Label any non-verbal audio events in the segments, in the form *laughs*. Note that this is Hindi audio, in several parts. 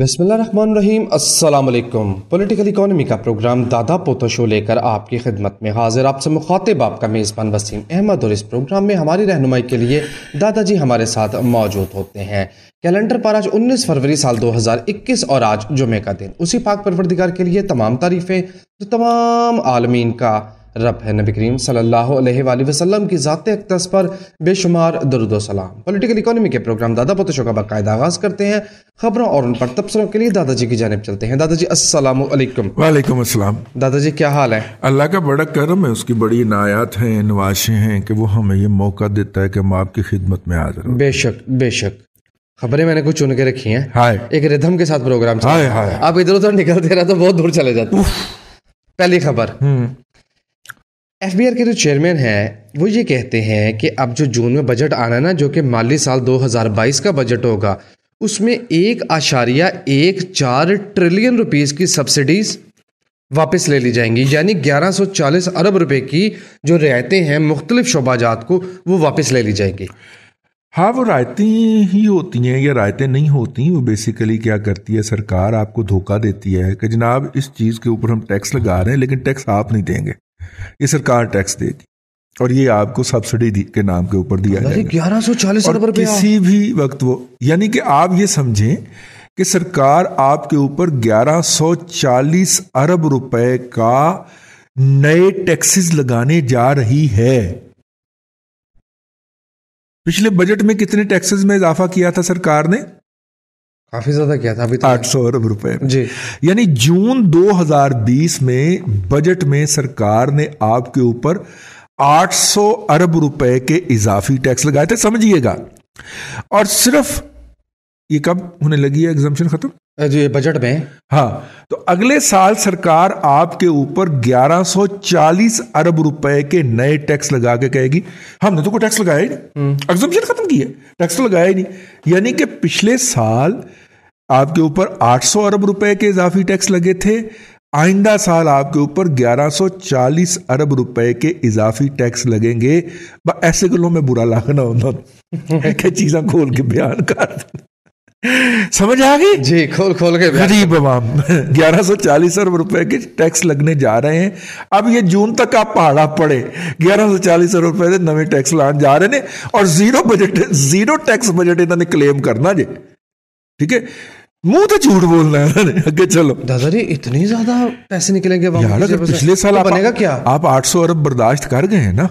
बसमीम अल्लाम पॉलिटिकल इकोनॉमी का प्रोग्राम दादा पोतो शो लेकर आपकी खिदमत में हाजिर आपसे मुखातिब आपका मेज़बान वसीम अहमद और इस प्रोग्राम में हमारी रहनुमाई के लिए दादाजी हमारे साथ मौजूद होते हैं कैलेंडर पर आज 19 फरवरी साल 2021 और आज जुमे का दिन उसी पाक परवरदिगार के लिए तमाम तारीफ़ें जो तो तमाम आलमीन का रब है नबी करीम सल्लल्लाहु अलैहि वसल्लम की ज़ात अकदस पर बेशुमार दरुदोसलाम पॉलिटिकल इकोनॉमी के प्रोग्राम दादा पोतशो का बाकायदा आगाज़ करते हैं खबरों और उन पर तबसरों के लिए दादाजी की जानब चलते हैं दादाजी असलम वालेकुम असलम दादाजी क्या हाल है अल्लाह का बड़ा करम है उसकी बड़ी नायात हैं नवाशें हैं कि वो हमें ये मौका देता है कि हम आपकी खिदमत में आ जाए बेशक बेशक खबरें मैंने कुछ चुन के रखी हैं हाय एक रिदम के साथ प्रोग्राम हाय हाय आप इधर उधर निकलते रहे तो बहुत दूर चले जाते पहली खबर हम्म। एफ के जो चेयरमैन हैं वो ये कहते हैं कि अब जो जून में बजट आना ना जो कि माली साल 2022 का बजट होगा उसमें एक आशारिया एक चार ट्रिलियन रुपीस की सब्सिडीज वापस ले ली जाएंगी यानी 1140 अरब रुपए की जो रियायतें हैं मुख्तलिफ शोबाजात को वो वापस ले ली जाएंगी हाँ वो रायतें ही होती हैं या रायतें नहीं होती वो बेसिकली क्या करती है सरकार आपको धोखा देती है कि जनाब इस चीज़ के ऊपर हम टैक्स लगा रहे हैं लेकिन टैक्स आप नहीं देंगे ये सरकार टैक्स देगी और ये आपको सब्सिडी के नाम के ऊपर दिया जाएगा ग्यारह सौ चालीस और किसी भी वक्त वो यानी कि आप ये समझें कि सरकार आपके ऊपर 1140 अरब रुपए का नए टैक्सेस लगाने जा रही है पिछले बजट में कितने टैक्सेस में इजाफा किया था सरकार ने काफी ज्यादा किया था अभी तो आठ सौ अरब रुपए जी यानी जून 2020 में बजट में सरकार ने आपके ऊपर 800 अरब रुपए के इजाफी टैक्स लगाए थे समझिएगा और सिर्फ ये कब होने लगी है एग्जामेशन खत्म जो ये बजट में हाँ तो अगले साल सरकार आपके ऊपर 1140 अरब रुपए के नए टैक्स लगा के कहेगी हमने तो कोई टैक्स लगाया ही नहीं एग्जामेशन हम्म। खत्म की है टैक्स तो लगाया ही नहीं यानी कि पिछले साल आपके ऊपर 800 अरब रुपए के इजाफी टैक्स लगे थे आइंदा साल आपके ऊपर 1140 अरब रुपए के इजाफी टैक्स लगेंगे ऐसे गलों में बुरा लागना होना चीज़ा खोल के बयान कर समझ आ गई जी खोल खोल के गरीब अवाम चालीस अरब रुपए के टैक्स लगने जा रहे हैं अब ये जून तक आप पहाड़ा पड़े ग्यारह चालीस अरब रुपए नवे टैक्स लाने जा रहे हैं और zero budget zero tax budget इन्होंने क्लेम करना जी ठीक है मुंह तो झूठ बोलना है आगे *laughs* चलो दादा जी इतनी ज्यादा पैसे निकलेंगे यार अगर पिछले साल तो आप बनेगा क्या आप 800 अरब बर्दाश्त कर गए हैं ना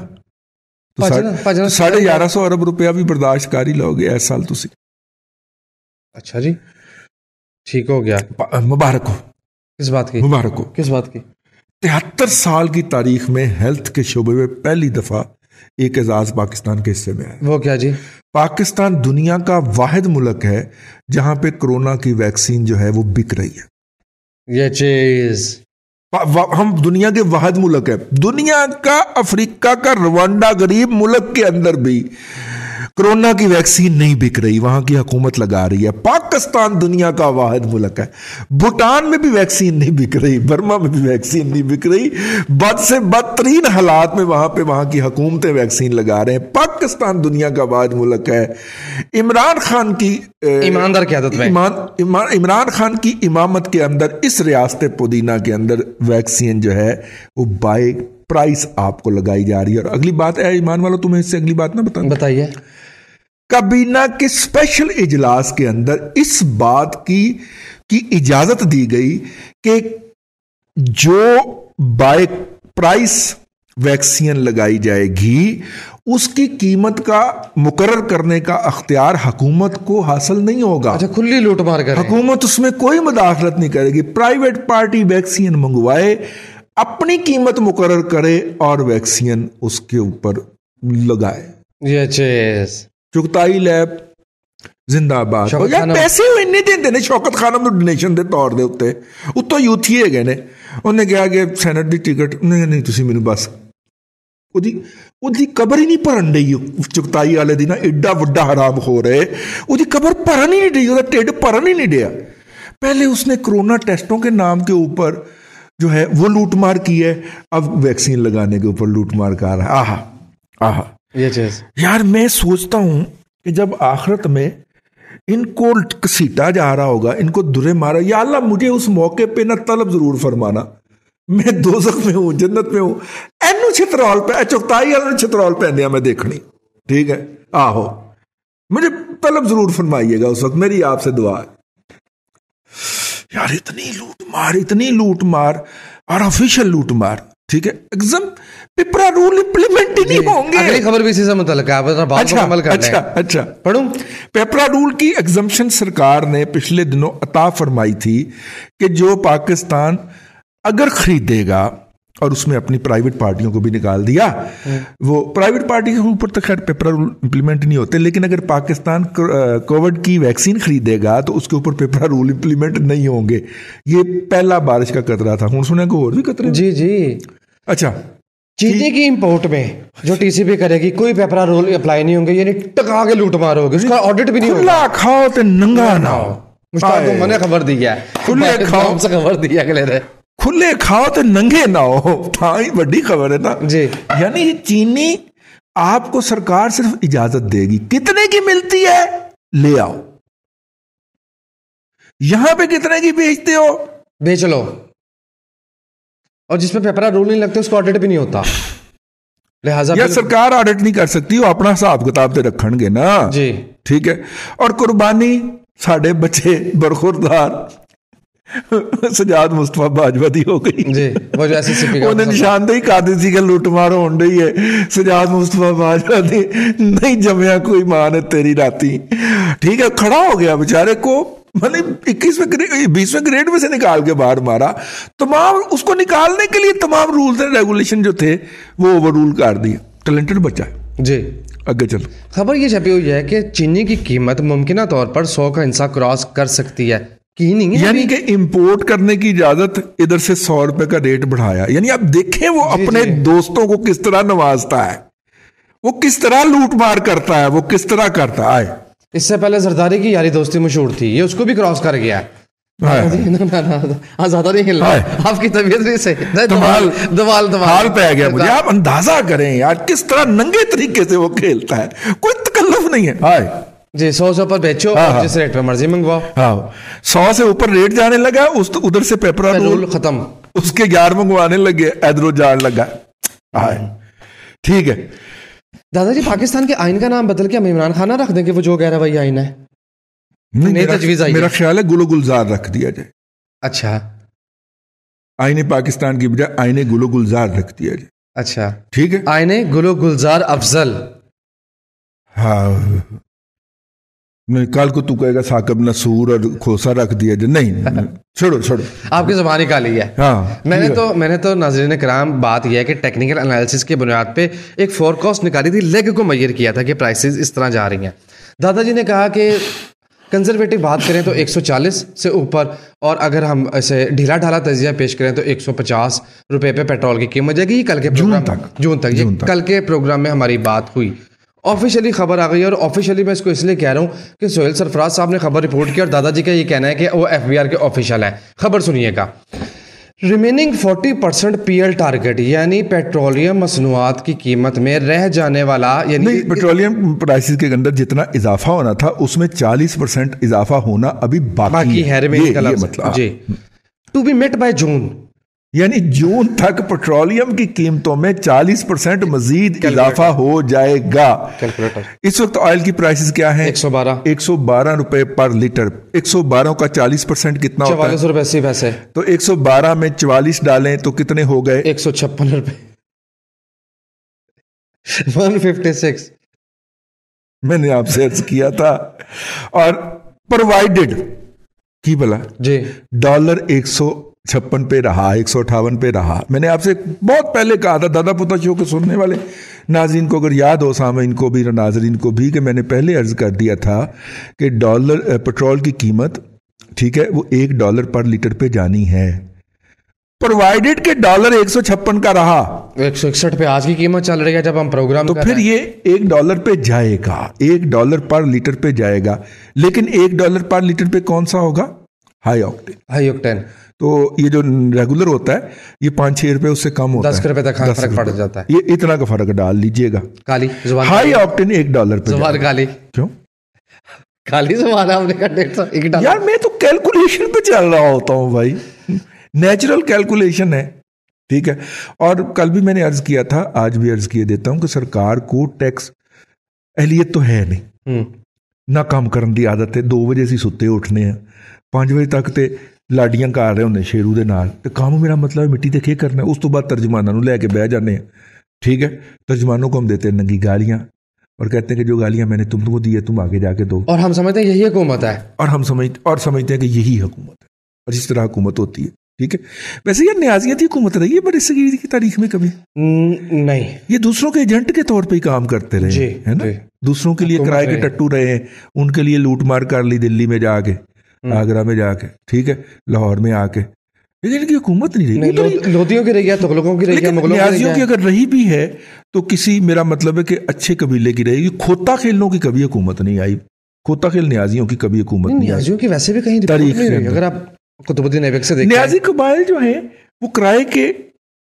तो साढ़े तो ग्यारह सौ अरब रुपया भी बर्दाश्त कर ही लोगे इस साल तुम अच्छा जी ठीक हो गया मुबारक हो किस बात की मुबारक हो किस बात की तिहत्तर साल की तारीख में हेल्थ के शोबे में पहली दफा एक एजाज पाकिस्तान के हिस्से में है वो क्या जी पाकिस्तान दुनिया का वाहिद मुल्क है जहां पे कोरोना की वैक्सीन जो है वो बिक रही है ये चीज हम दुनिया के वाहिद मुल्क है दुनिया का अफ्रीका का रवांडा गरीब मुल्क के अंदर भी कोरोना की वैक्सीन नहीं बिक रही वहां की हुकूमत लगा रही है पाकिस्तान दुनिया का वाद मुल्क है भूटान में भी वैक्सीन नहीं बिक रही बर्मा में भी वैक्सीन नहीं बिक रही बद से बदतरीन हालात में वहां पे वहां की हकूमतें वैक्सीन लगा रहे हैं पाकिस्तान दुनिया का वाद मुल्क है इमरान खान की ईमानदार क्या इमरान खान की इमामत के अंदर इस रियासत पुदीना के अंदर वैक्सीन जो है वो बाय प्राइस आपको लगाई जा रही है और अगली बात है ईमान वालों तुम्हें इससे अगली बात ना बताइए काबीना के स्पेशल इजलास के अंदर इस बात की की इजाजत दी गई कि जो बाय प्राइस वैक्सीन लगाई जाएगी उसकी कीमत का मुकर करने का अख्तियार हकूमत को हासिल नहीं होगा अच्छा खुली लूटमार मार कर उसमें कोई मुदाखलत नहीं करेगी प्राइवेट पार्टी वैक्सीन मंगवाए अपनी कीमत मुकर करे और वैक्सीन उसके ऊपर लगाए ਚੁਗਤਾਈ ਲੈਬ ਜ਼ਿੰਦਾਬਾਦ ਯਾਰ ਪੈਸੇ ਉਹ ਇੰਨੇ ਦਿੰਦੇ ਨੇ ਸ਼ੌਕਤ ਖਾਨਮ ਨੂੰ ਡੋਨੇਸ਼ਨ ਦੇ ਤੌਰ ਦੇ ਉੱਤੇ ਉੱਤੋਂ ਯੂਥੀ ਹੈਗੇ ਨੇ ਉਹਨੇ ਕਿਹਾ ਕਿ ਸੈਨੇਟ ਦੀ ਟਿਕਟ ਨਹੀਂ ਨਹੀਂ ਤੁਸੀਂ ਮੈਨੂੰ ਬਸ ਉਹਦੀ ਉਹਦੀ ਕਬਰ ਹੀ ਨਹੀਂ ਭਰਨ ਡਈ ਚੁਗਤਾਈ ਵਾਲੇ ਦੀ ਨਾ ਐਡਾ ਵੱਡਾ ਹਰਾਮ ਹੋ ਰਹੇ ਉਹਦੀ ਕਬਰ ਭਰਨ ਹੀ ਨਹੀਂ ਡਈ ਉਹਦਾ ਢਿੱਡ ਭਰਨ ਹੀ ਨਹੀਂ ਡਿਆ पहले उसने कोरोना टेस्टों के नाम के ऊपर जो है वो लूटमार की है अब वैक्सीन लगाने के ऊपर लूटमार कर रहा है आहा आहा यार मैं सोचता हूँ कि जब आखरत में इनको सीटा जा रहा होगा इनको दुरे मारा या अल्लाह मुझे उस मौके पे ना तलब जरूर फरमाना मैं दोजख में हूं जन्नत में हूं एनू छतरौल पे चौताई छतरौल पहन दिया मैं देखनी ठीक है आहो मुझे तलब जरूर फरमाइएगा उस वक्त मेरी आपसे दुआ है यार इतनी लूट मार इतनी लूट मार आर्टिफिशियल लूट मार ठीक है एकदम पिपरा रूल इम्प्लीमेंट ही नहीं होंगे अगली खबर भी इसी से मुतलक है आप अच्छा, अमल कर अच्छा अच्छा पढ़ू पिपरा रूल की एग्जम्पशन सरकार ने पिछले दिनों अता फरमाई थी कि जो पाकिस्तान अगर खरीदेगा और उसमें अपनी प्राइवेट पार्टियों को भी निकाल दिया हम्म। वो प्राइवेट पार्टी के ऊपर तो खैर पेपर रूल इम्प्लीमेंट नहीं होते लेकिन अगर पाकिस्तान कोविड की वैक्सीन खरीदेगा तो उसके ऊपर पेपर रूल इम्प्लीमेंट नहीं होंगे ये पहला बारिश का कतरा था हूँ सुने को और भी कतरे जी जी अच्छा चीनी की इंपोर्ट में जो टीसीपी अच्छा। करेगी कोई पेपरा रोल अप्लाई नहीं होंगे यानी टका के लूट मार होगी उसका ऑडिट भी नहीं होगा खाओ तो नंगा ना हो मुश्ताक मैंने खबर दी है खुले खाओ से खबर दी है अगले ने खुले खाओ तो नंगे ना हो हाँ ये बड़ी खबर है ना जी यानी चीनी आपको सरकार सिर्फ इजाजत देगी कितने की मिलती है ले आओ यहां पे कितने की बेचते हो बेच लो और जिसमें पेपर रूल नहीं लगते उसको ऑडिट भी नहीं होता या सरकार ऑडिट नहीं कर सकती वो अपना हिसाब किताब से तो रखे ना जी ठीक है और कुर्बानी साढ़े बच्चे बरखुरदार निशानदेही कर दी हो रही बाजवा नहीं जमया कोई मां तेरी राती ठीक है खड़ा हो गया बेचारे को मैंने इक्कीसवें ग्रेड बीसवें ग्रेड में से निकाल के बाहर मारा तमाम उसको निकालने के लिए तमाम रूल्स एंड रेगुलेशन जो थे वो ओवर रूल कर दिए टैलेंटेड बच्चा है जी आगे चलो खबर ये छपी हुई है कि चीनी की कीमत मुमकिन तौर पर सौ का हिस्सा क्रॉस कर सकती है की नहीं यानी कि इंपोर्ट करने की इजाजत इधर से सौ रुपए का रेट बढ़ाया यानी आप देखें वो जी, अपने जी। दोस्तों को किस तरह नवाजता है वो किस तरह लूट मार करता है वो किस तरह करता है इससे पहले जरदारी की यारी दोस्ती मशहूर थी ये उसको भी क्रॉस कर गया *laughs* आपकी तबीयत तो दवाल दवाल दवाल पे आ गया मुझे आप अंदाजा करें यार किस तरह नंगे तरीके से वो खेलता है कोई तकल्लफ नहीं है हाय जी सौ से ऊपर बेचो हाँ, हाँ। जिस रेट पे मर्जी मंगवाओ हाँ सौ से ऊपर रेट जाने लगा उस तो उधर से पेपर खत्म उसके ग्यारह मंगवाने लगे इधरों जान लगा ठीक है दादाजी पाकिस्तान के आइन का नाम बदल के हम इमरान खान रख देंगे वो जो कह रहा है वही आइन है नहीं, मेरा, मेरा, मेरा ख्याल है गुलो गुलजार रख दिया जाए अच्छा आईने पाकिस्तान की बजाय आईने गुलो गुलजार रख दिया जाए अच्छा ठीक है आईने गुलो गुलजार अफजल हाँ नहीं कल को तू कहेगा साकब नसूर और खोसा रख दिया जो नहीं छोड़ो छोड़ो आपकी जबान ही काली है हाँ मैंने तो मैंने तो नाजरीन कराम बात यह है कि टेक्निकल एनालिसिस के बुनियाद पे एक फोरकास्ट निकाली थी लेग को मैयर किया था कि प्राइसेस इस तरह जा रही हैं दादाजी ने कहा कि कंजर्वेटिव बात करें तो 140 से ऊपर और अगर हम ऐसे ढीला ढाला तजिया पेश करें तो 150 रुपए पे पेट्रोल की कीमत जाएगी ये कल के प्रोग्राम जून तक जून तक ये कल के प्रोग्राम में हमारी बात हुई ऑफिशियली खबर आ गई है और ऑफिशियली मैं इसको इसलिए कह रहा हूँ कि सोहेल सरफराज साहब ने खबर रिपोर्ट की और दादाजी का ये कहना है कि वो एफ के ऑफिशियल है खबर सुनिएगा रिमेनिंग 40 परसेंट पीएल टारगेट यानी पेट्रोलियम मसनूआत की कीमत में रह जाने वाला यानी पेट्रोलियम प्राइसेस के अंदर जितना इजाफा होना था उसमें 40 परसेंट इजाफा होना अभी बाकी, बाकी है, है ये, ये मतलब जी to be met by June यानी जून तक पेट्रोलियम की कीमतों में 40 परसेंट मजीद इजाफा हो जाएगा इस वक्त ऑयल की प्राइसेस क्या है 112 112 रुपए पर लीटर 112 का 40 परसेंट कितना होता है रुपए से पैसे तो 112 में 44 डालें तो कितने हो गए एक सौ छप्पन रुपए मैंने आपसे अर्ज किया था और प्रोवाइडेड की बोला जी डॉलर एक सौ छप्पन पे रहा एक सौ अठावन पे रहा मैंने आपसे बहुत पहले कहा था दादा पोता शो के सुनने वाले नाजरीन को अगर याद हो सामे को भी नाजरीन को भी कि मैंने पहले अर्ज कर दिया था कि डॉलर पेट्रोल की कीमत ठीक है वो एक डॉलर पर लीटर पे जानी है प्रोवाइडेड के डॉलर एक सौ छप्पन का रहा एक सौ इकसठ पे आज की कीमत चल रही है जब हम प्रोग्राम तो फिर ये एक डॉलर पे जाएगा एक डॉलर पर लीटर पे जाएगा लेकिन एक डॉलर पर लीटर पे कौन सा होगा हाई ऑक्टेन हाई ऑक्टेन तो ये जो रेगुलर होता है ये पांच छह रुपए उससे कम होता है दस रुपए तक हाँ, फर्क पड़ जाता है ये इतना का फर्क डाल लीजिएगा काली हाई ऑक्टेन एक डॉलर पे जुबान काली क्यों काली जुबान आपने का डेढ़ सौ एक डॉलर यार मैं तो कैलकुलेशन पे चल रहा होता हूँ भाई नेचुरल कैलकुलेशन है ठीक है और कल भी मैंने अर्ज किया था आज भी अर्ज किए देता हूं कि सरकार को टैक्स अहलियत तो है नहीं हम्म। ना काम करने की आदत है दो बजे से सुते उठने हैं 5 बजे तक मतलब तो ਲਾਡੀਆਂ कार रहे ਹੁੰਦੇ शेरू के ਨਾਲ ਤੇ ਕੰਮ ਮੇਰਾ ਮਤਲਬ ਮਿੱਟੀ ਤੇ ਖੇ ਕਰਨਾ ਉਸ ਤੋਂ ਬਾਅਦ ਤਰਜਮਾਨਾਂ ਨੂੰ ਲੈ ਕੇ ठीक है तर्जमानों को हम देते हैं नंगी गालियाँ और कहते हैं कि जो गालियाँ मैंने तुमको दी है तुम आगे जाके दो और हम समझते हैं यही हुकूमत है और हम समझ और समझते हैं कि यही हुकूमत है और इस तरह हुकूमत होती है ठीक है वैसे ये यार न्याजियती हुकूमत रही है बड़े सगीर की तारीख में कभी नहीं ये दूसरों के एजेंट के तौर पर ही काम करते रहे है ना दूसरों के लिए किराए के टट्टू रहे हैं उनके लिए लूट मार कर ली दिल्ली में जाके हम्म। आगरा में जाके ठीक है लाहौर में आके लेकिन इनकी हुकूमत नहीं रही तो लोधियों की रही है तुगलकों की रही है न्याजियों की अगर रही भी है तो किसी मेरा मतलब है कि अच्छे कबीले की रहेगी खोता खेलों की कभी हुकूमत नहीं आई खोता खेल न्याजियों की कभी हुकूमत नहीं न्याजियों की वैसे भी कहीं तारीख अगर आप कुतुबुद्दीन ऐबक से देखें न्याजी कबाइल जो है वो किराए के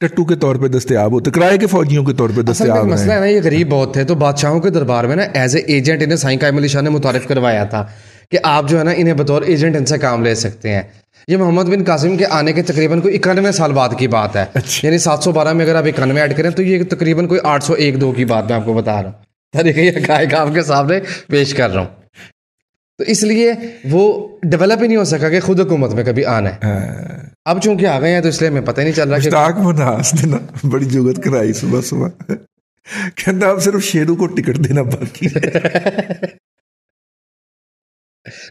टट्टू के तौर पे दस्तियाब होते किराए के फौजियों के तौर पे दस्तियाब मसला है ना ये गरीब बहुत थे तो बादशाहों के दरबार में ना एज ए एजेंट इन्हें साई कायम अली शाह ने मुतारफ करवाया था कि आप जो है ना इन्हें बतौर एजेंट इनसे काम ले सकते हैं ये मोहम्मद बिन कासिम के आने के तकरीबन कोई इक्यानवे साल बाद की बात है अच्छा। यानी सात सौ बारह में अगर आप इक्यानवे ऐड करें तो ये तकरीबन कोई आठ सौ एक दो की बात मैं आपको बता रहा हूँ तरीके हकायक आपके सामने पेश कर रहा हूँ तो इसलिए वो डेवलप ही नहीं हो सका कि खुद हुकूमत में कभी आना है हाँ। अब चूंकि आ गए हैं तो इसलिए हमें पता ही नहीं चल रहा कि ना बड़ी जुगत कराई सुबह सुबह कहते आप सिर्फ शेरू को टिकट देना बाकी *laughs*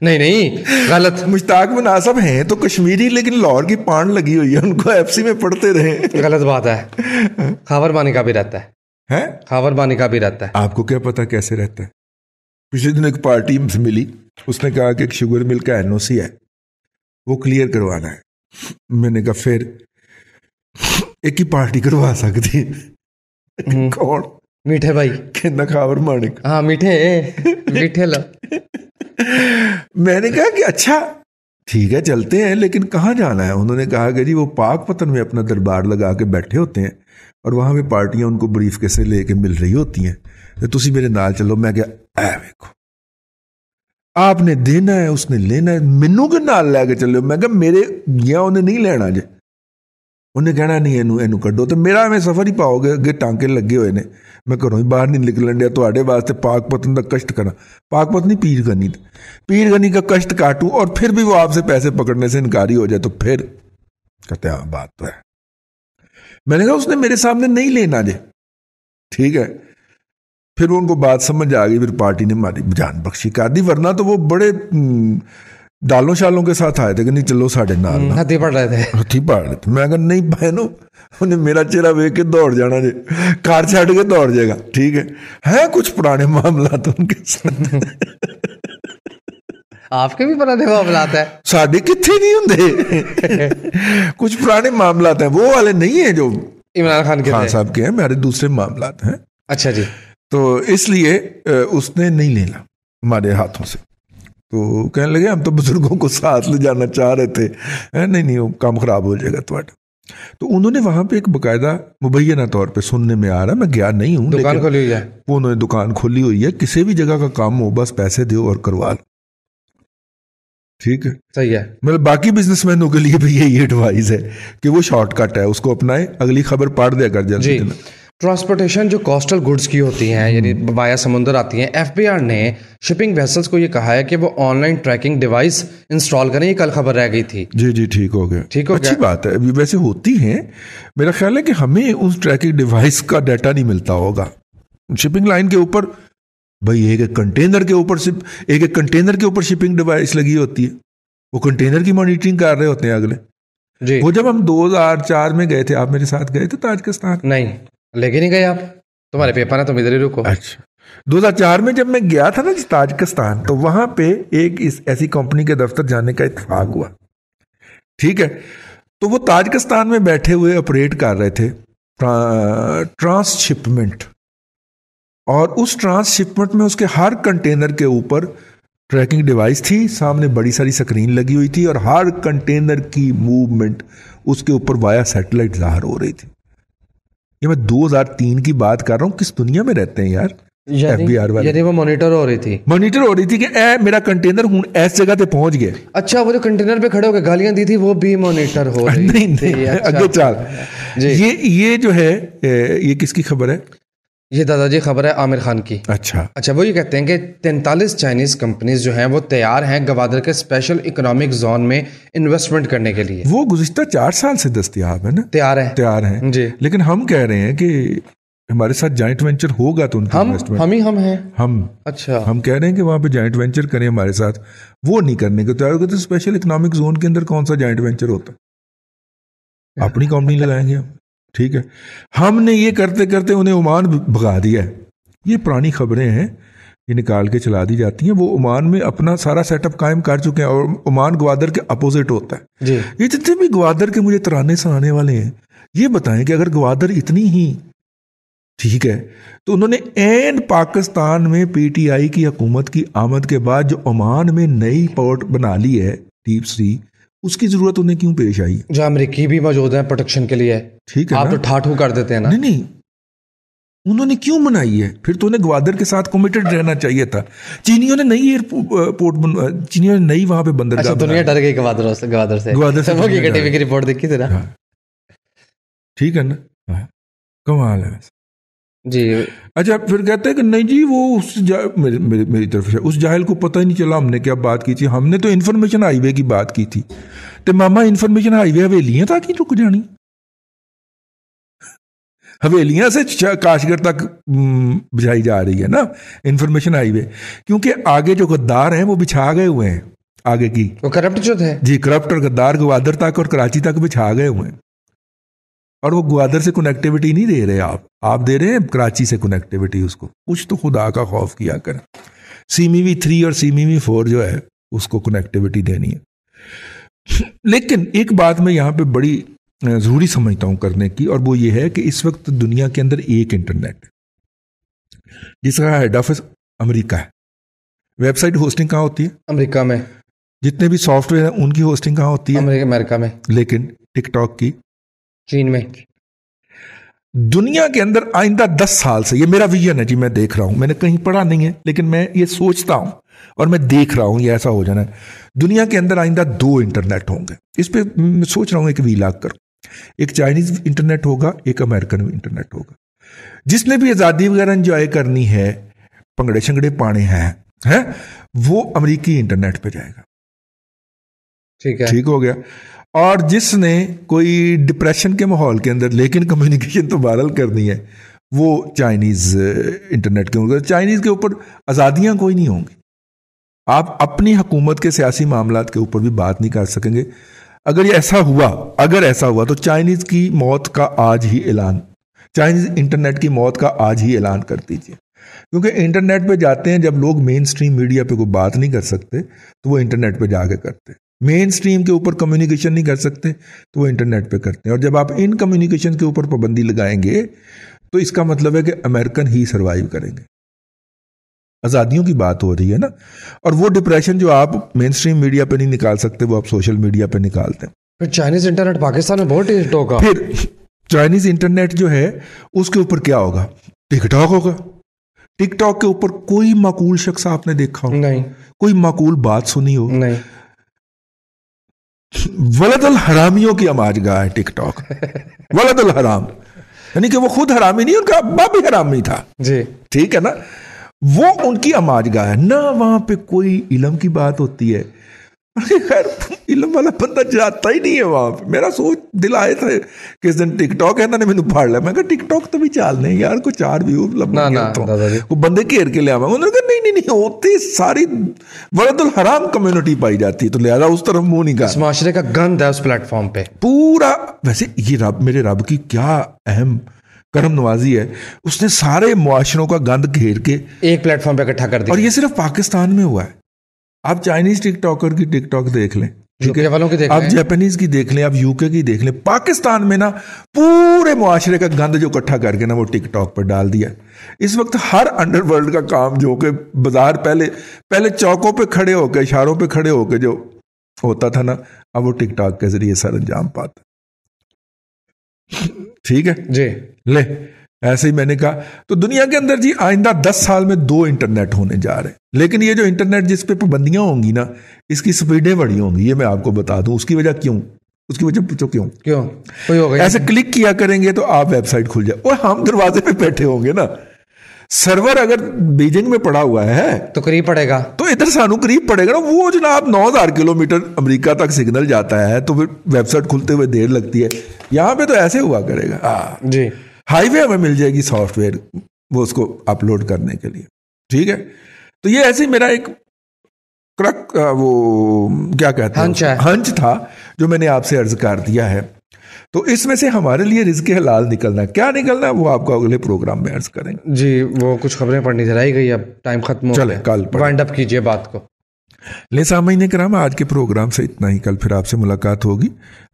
नहीं नहीं गलत मुश्ताक मुनासब हैं तो कश्मीरी लेकिन लाहौर की पांड लगी हुई है उनको एफसी में पढ़ते रहे गलत बात है खावर बानी का भी रहता है हैं खावर बानी का भी रहता है आपको क्या पता कैसे रहता है पिछले दिन एक पार्टी मिली उसने कहा कि एक शुगर मिल का एन है वो क्लियर करवाना है मैंने कहा फिर एक ही पार्टी करवा सकती हम्म। कौन मीठे भाई कहना खावर मानिक हाँ मीठे मीठे लो *laughs* मैंने कहा कि अच्छा ठीक है चलते हैं लेकिन कहाँ जाना है उन्होंने कहा कि जी वो पाक पतन में अपना दरबार लगा के बैठे होते हैं और वहाँ भी पार्टियाँ उनको ब्रीफ कैसे लेके मिल रही होती हैं तो तुम मेरे नाल चलो मैं क्या ऐ आपने देना है उसने लेना है मैनू के नाल लैके चलो मैं क्या मेरे गया उन्हें नहीं लेना जी उन्हें कहना नहीं ਇਹਨੂੰ ਇਹਨੂੰ ਕੱਢੋ ਤੇ ਮੇਰਾ ਐਵੇਂ ਸਫਰ ਹੀ ਪਾਓਗੇ ਅੱਗੇ ਟਾਂਕੇ ਲੱਗੇ ਹੋਏ ਨੇ ਮੈਂ ਘਰੋਂ ਹੀ ਬਾਹਰ ਨਹੀਂ ਨਿਕਲਣ ਡਿਆ तो वास्ते पाक पत्न का कष्ट करा पाक पत्नी पीर गनी पीर गनी का कष्ट काटूं और फिर भी वो आपसे पैसे पकड़ने से इनकारी हो जाए तो फिर कहते हाँ बात तो है मैंने कहा उसने मेरे सामने नहीं लेना जे ठीक है फिर उनको बात समझ आ गई फिर पार्टी ने मारी जान बख्शी कर दी वरना तो वो बड़े डालों शालों के साथ आए थे कि चलो साढ़े नाल हथी हम्म, पड़ रहे थे हथी पड़ रहे थे मैं कहा नहीं भैनो उन्हें मेरा चेहरा वेख के दौड़ जाना जी कार छाट के दौड़ जाएगा ठीक है हैं कुछ पुराने मामला तो उनके साथ *laughs* आपके भी पुराने मामला है साढ़े कितने नहीं होंगे *laughs* कुछ पुराने मामला है वो वाले नहीं है जो इमरान खान के खान हाँ, साहब के हैं मेरे दूसरे मामला हैं अच्छा जी तो इसलिए उसने नहीं लेना हमारे हाथों से तो कहने लगे हम तो बुजुर्गों को साथ ले जाना चाह रहे थे नहीं नहीं वो काम खराब हो जाएगा थोड़ा तो उन्होंने वहां पे एक बकायदा मुबैना तौर पे सुनने में आ रहा मैं गया नहीं हूं दुकान खोली हुई है वो उन्होंने दुकान खोली हुई है किसी भी जगह का काम हो बस पैसे दो और करवा लो ठीक है सही है मतलब बाकी बिजनेसमैनों के लिए भी यही एडवाइस है कि वो शॉर्टकट है उसको अपनाए अगली खबर पाड़ दिया कर जल्दी ट्रांसपोर्टेशन जो कोस्टल गुड्स की होती हैं यानी बाया समुंदर आती हैं एफ ने शिपिंग वेसल्स को ये कहा है कि वो ऑनलाइन ट्रैकिंग डिवाइस इंस्टॉल करें ये कल खबर रह गई थी जी जी ठीक हो गया ठीक हो गया अच्छी बात है वैसे होती है मेरा ख्याल है कि हमें उस ट्रैकिंग डिवाइस का डाटा नहीं मिलता होगा शिपिंग लाइन के ऊपर भाई एक एक कंटेनर के ऊपर सिर्फ एक एक कंटेनर के ऊपर शिपिंग डिवाइस लगी होती है वो कंटेनर की मॉनिटरिंग कर रहे होते हैं अगले जी वो जब हम 2004 में गए थे आप मेरे साथ गए थे ताजकिस्तान नहीं लेके नहीं गए आप तुम्हारे अच्छा। पेपर है तुम इधर ही रुको अच्छा 2004 में जब मैं गया था ना ताजकिस्तान तो वहां पे एक इस ऐसी कंपनी के दफ्तर जाने का इतफाक हुआ ठीक है तो वो ताजकिस्तान में बैठे हुए ऑपरेट कर रहे थे ट्रांसशिपमेंट और उस ट्रांसशिपमेंट में उसके हर कंटेनर के ऊपर ट्रैकिंग डिवाइस थी सामने बड़ी सारी स्क्रीन लगी हुई थी और हर कंटेनर की मूवमेंट उसके ऊपर वाया सैटेलाइट जाहिर हो रही थी ये मैं 2003 की बात कर रहा हूँ किस दुनिया में रहते हैं यार यानी वो मॉनिटर हो रही थी मॉनिटर हो रही थी कि ए मेरा कंटेनर हूं ऐसे जगह पे पहुंच गया अच्छा वो जो कंटेनर पे खड़े होकर गालियां दी थी वो भी मॉनिटर हो *laughs* रही नहीं, नहीं, थी अच्छा, अच्छा, ये ये जो है ये किसकी खबर है ये दादाजी खबर है आमिर खान की अच्छा अच्छा वो ये कहते हैं कि तैंतालीस चाइनीज कंपनीज जो हैं वो तैयार हैं गवादर के स्पेशल इकोनॉमिक जोन में इन्वेस्टमेंट करने के लिए वो गुजशत चार साल से दस्तियाब है ना तैयार है तैयार है जी लेकिन हम कह रहे हैं कि हमारे साथ जॉइंट वेंचर होगा तो उनका हम हम ही हम हैं हम अच्छा हम कह रहे हैं कि वहाँ पे जॉइंट वेंचर करें हमारे साथ वो नहीं करने को तैयार होगा तो स्पेशल इकोनॉमिक जोन के अंदर कौन सा जॉइंट वेंचर होता है अपनी कंपनी लगाएंगे हम ठीक है हमने ये करते करते उन्हें ओमान भगा दिया है ये पुरानी खबरें हैं ये निकाल के चला दी जाती हैं वो ओमान में अपना सारा सेटअप कायम कर चुके हैं और ओमान ग्वादर के अपोजिट होता है ये जितने भी ग्वादर के मुझे तराने सराने वाले हैं ये बताएं कि अगर ग्वादर इतनी ही ठीक है तो उन्होंने एन पाकिस्तान में पीटीआई की हुकूमत की आमद के बाद जो ओमान में नई पोर्ट बना ली है डीप सी उसकी जरूरत उन्हें क्यों पेश आई जो अमरीकी भी मौजूद है प्रोटेक्शन के लिए ठीक है आप तो ठाठू कर देते हैं ना नहीं नहीं उन्होंने क्यों बनाई है फिर तो उन्हें ग्वादर के साथ कमिटेड रहना चाहिए था चीनियों ने नई एयरपोर्ट चीनियों ने नई वहां पे बंदर अच्छा, दुनिया डर गई ग्वादर से ग्वादर से ग्वादर से की रिपोर्ट देखी थी ना हाँ। ठीक है ना हाँ। कमाल है जी अच्छा फिर कहते हैं कि नहीं जी वो उस मेरे, मेरे, मेरी तरफ से उस जाहिल को पता ही नहीं चला हमने क्या बात की थी हमने तो इन्फॉर्मेशन हाईवे की बात की थी तो मामा इन्फॉर्मेशन हाईवे हवेलियाँ कि रुक जानी हवेलियाँ से काशगढ़ तक बिछाई जा रही है ना इन्फॉर्मेशन हाईवे क्योंकि आगे जो गद्दार हैं वो बिछा गए हुए हैं आगे की वो करप्ट जो थे जी करप्ट और गद्दार गवादर तक और कराची तक बिछा गए हुए हैं और वो ग्वादर से कनेक्टिविटी नहीं दे रहे आप आप दे रहे हैं कराची से कनेक्टिविटी उसको कुछ तो खुदा का खौफ किया करें वी थ्री और सीमी वी फोर जो है उसको कनेक्टिविटी देनी है लेकिन एक बात मैं यहाँ पे बड़ी ज़रूरी समझता हूँ करने की और वो ये है कि इस वक्त दुनिया के अंदर एक इंटरनेट जिसका हेड ऑफिस अमेरिका है वेबसाइट होस्टिंग कहाँ होती है अमेरिका में जितने भी सॉफ्टवेयर हैं उनकी होस्टिंग कहाँ होती है अमेरिका में लेकिन टिकटॉक की चीन में दुनिया के अंदर आइंदा दस साल से ये मेरा विजन है जी मैं देख रहा हूं मैंने कहीं पढ़ा नहीं है लेकिन मैं ये सोचता हूं और मैं देख रहा हूं ये ऐसा हो जाना है दुनिया के अंदर आइंदा दो इंटरनेट होंगे इस पर सोच रहा हूं एक वी लाख कर एक चाइनीज इंटरनेट होगा एक अमेरिकन इंटरनेट होगा जिसने भी आज़ादी वगैरह इंजॉय करनी है पंगड़े शंगड़े पाने हैं है? वो अमेरिकी इंटरनेट पर जाएगा ठीक है ठीक हो गया और जिसने कोई डिप्रेशन के माहौल के अंदर लेकिन कम्युनिकेशन तो वायरल करनी है वो चाइनीज़ इंटरनेट uh, के ऊपर चाइनीज़ के ऊपर आज़ादियाँ कोई नहीं होंगी आप अपनी हुकूमत के सियासी मामला के ऊपर भी बात नहीं कर सकेंगे अगर ये ऐसा हुआ अगर ऐसा हुआ तो चाइनीज़ की मौत का आज ही ऐलान चाइनीज़ इंटरनेट की मौत का आज ही ऐलान कर दीजिए क्योंकि इंटरनेट पे जाते हैं जब लोग मेन स्ट्रीम मीडिया पे कोई बात नहीं कर सकते तो वो इंटरनेट पे जाके करते हैं मेन स्ट्रीम के ऊपर कम्युनिकेशन नहीं कर सकते तो वो इंटरनेट पे करते हैं और जब आप इन कम्युनिकेशन के ऊपर पाबंदी लगाएंगे तो इसका मतलब है कि अमेरिकन ही सरवाइव करेंगे आज़ादियों की बात हो रही है ना और वो डिप्रेशन जो आप मेन स्ट्रीम मीडिया पे नहीं निकाल सकते वो आप सोशल मीडिया पे निकालते हैं फिर चाइनीज इंटरनेट पाकिस्तान में बहुत होगा फिर चाइनीज इंटरनेट जो है उसके ऊपर क्या होगा टिकटॉक होगा टिकटॉक के ऊपर कोई माकूल शख्स आपने देखा हो नहीं कोई माकूल बात सुनी हो नहीं वलदल हरामियों की अमाज गा है टिकटॉक वलदल हराम यानी कि वो खुद हरामी नहीं उनका अब्बा भी हरामी था जी ठीक है ना वो उनकी अमाज गा है ना वहां पे कोई इलम की बात होती है खैर इलम वाला बंदा जाता ही नहीं है वहां पर मेरा सोच दिल आए थे किस दिन टिकटॉक है ना मैंने फाड़ लिया मैं कहा टिकटॉक तो भी चाल नहीं यार कुछ चार व्यू लंबा तो। वो बंदे घेर के ले आवा उन्होंने कहा नहीं नहीं नहीं होती सारी वरदुल हराम कम्युनिटी पाई जाती है तो लिहाजा उस तरफ मुंह नहीं कर माशरे का गंद है उस प्लेटफॉर्म पे पूरा वैसे ये रब मेरे रब की क्या अहम करम नवाजी है उसने सारे मुआशरों का गंद घेर के एक प्लेटफॉर्म पे इकट्ठा कर दिया और ये सिर्फ पाकिस्तान में हुआ है आप चाइनीज टिकटॉकर की टिकटॉक देख लें ठीक है आप जापानीज की देख लें आप यूके की देख लें पाकिस्तान में ना पूरे मुआरे का गंद जो इकट्ठा करके ना वो टिकटॉक पर डाल दिया इस वक्त हर अंडरवर्ल्ड का काम जो के बाजार पहले पहले चौकों पे खड़े होकर इशारों पे खड़े होकर जो होता था ना अब वो टिकटॉक के जरिए सर अंजाम पाता ठीक है जी ले ऐसे ही मैंने कहा तो दुनिया के अंदर जी आइंदा दस साल में दो इंटरनेट होने जा रहे हैं लेकिन ये जो इंटरनेट जिस पे पाबंदियां होंगी ना इसकी स्पीडें बढ़ी होंगी ये मैं आपको बता दूं उसकी वजह क्यों उसकी वजह पूछो क्यों क्यों कोई होगा ऐसे क्लिक किया करेंगे तो आप वेबसाइट खुल जाए और हम दरवाजे पे बैठे होंगे ना सर्वर अगर बीजिंग में पड़ा हुआ है तो करीब पड़ेगा तो इधर सानू करीब पड़ेगा ना वो जनाब नौ हजार किलोमीटर अमेरिका तक सिग्नल जाता है तो फिर वेबसाइट खुलते हुए देर लगती है यहाँ पे तो ऐसे हुआ करेगा हाँ। जी हाईवे हमें मिल जाएगी सॉफ्टवेयर वो उसको अपलोड करने के लिए ठीक है तो ये ऐसे ही मेरा एक क्रक वो क्या कहते हैं हंच था जो मैंने आपसे अर्ज कर दिया है तो इसमें से हमारे लिए रिज़्क़ हलाल निकलना क्या निकलना वो आपको अगले प्रोग्राम में अर्ज करेंगे जी वो कुछ खबरें पढ़नी चलाई गई अब टाइम खत्म चले कल वाइंड अप कीजिए बात को ले सामयिक ने कराम आज के प्रोग्राम से इतना ही कल फिर आपसे मुलाकात होगी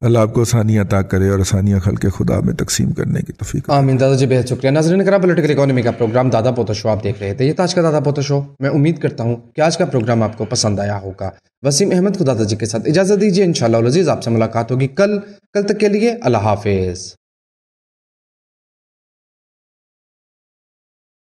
अल्लाह आपको आसानियाँ अता करे और आसानियाँ खल के खुदा में तकसीम करने की तफी आमीन दादा जी बेहद शुक्रिया नाजरन कराम पोलिटिकल इकोनॉमी का प्रोग्राम दादा पोतो शो आप देख रहे थे ये आज का दादा पोतो शो मैं उम्मीद करता हूँ कि आज का प्रोग्राम आपको पसंद आया होगा वसीम अहमद खुदादा जी के साथ इजाज़त दीजिए इन शाह आपसे मुलाकात होगी कल कल तक के लिए अल्लाह हाफिज़